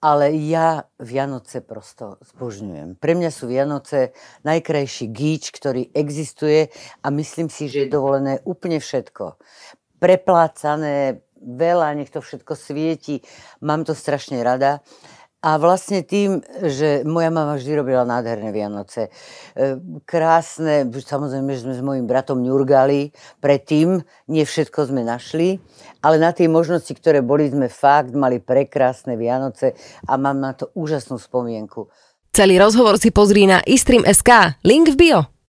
ale ja Vianoce prosto zbožňujem. Pre mňa sú Vianoce najkrajší gíč, ktorý existuje a myslím si, že je dovolené úplne všetko. Preplácané, veľa, nech to všetko svieti. Mám to strašne rada. A vlastne tým, že moja mama vždy robila nádherné Vianoce. E, krásne, samozrejme, že sme s mojim bratom ňurgali predtým, nie všetko sme našli, ale na tie možnosti, ktoré boli, sme fakt mali prekrásne Vianoce a mám na to úžasnú spomienku. Celý rozhovor si pozrí na istream.sk, link v bio.